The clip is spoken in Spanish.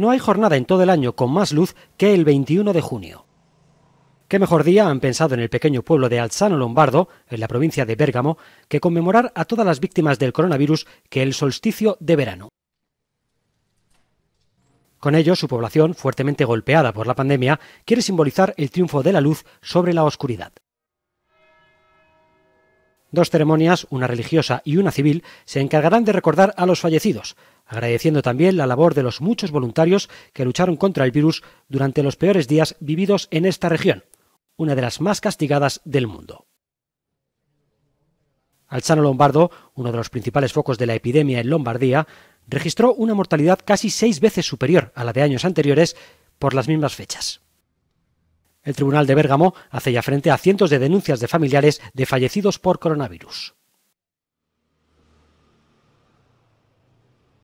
No hay jornada en todo el año con más luz que el 21 de junio. Qué mejor día han pensado en el pequeño pueblo de Alzano Lombardo, en la provincia de Bérgamo, que conmemorar a todas las víctimas del coronavirus que el solsticio de verano. Con ello, su población, fuertemente golpeada por la pandemia, quiere simbolizar el triunfo de la luz sobre la oscuridad. Dos ceremonias, una religiosa y una civil, se encargarán de recordar a los fallecidos, agradeciendo también la labor de los muchos voluntarios que lucharon contra el virus durante los peores días vividos en esta región, una de las más castigadas del mundo. Alzano Lombardo, uno de los principales focos de la epidemia en Lombardía, registró una mortalidad casi seis veces superior a la de años anteriores por las mismas fechas. El Tribunal de Bérgamo hace ya frente a cientos de denuncias de familiares de fallecidos por coronavirus.